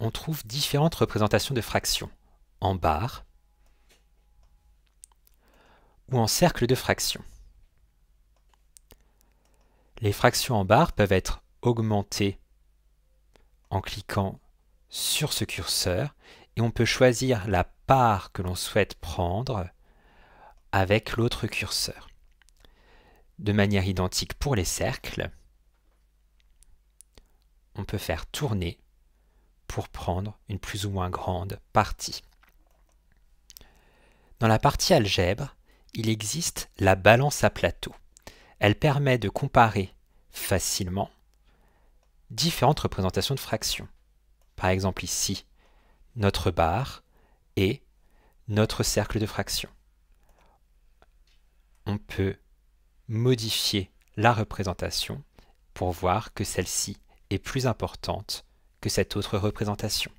on trouve différentes représentations de fractions, en barres ou en cercle de fractions. Les fractions en barres peuvent être augmentées en cliquant sur ce curseur et on peut choisir la part que l'on souhaite prendre avec l'autre curseur. De manière identique pour les cercles, on peut faire tourner pour prendre une plus ou moins grande partie. Dans la partie algèbre, il existe la balance à plateau. Elle permet de comparer facilement différentes représentations de fractions. Par exemple ici, notre barre et notre cercle de fraction. On peut modifier la représentation pour voir que celle-ci est plus importante que cette autre représentation.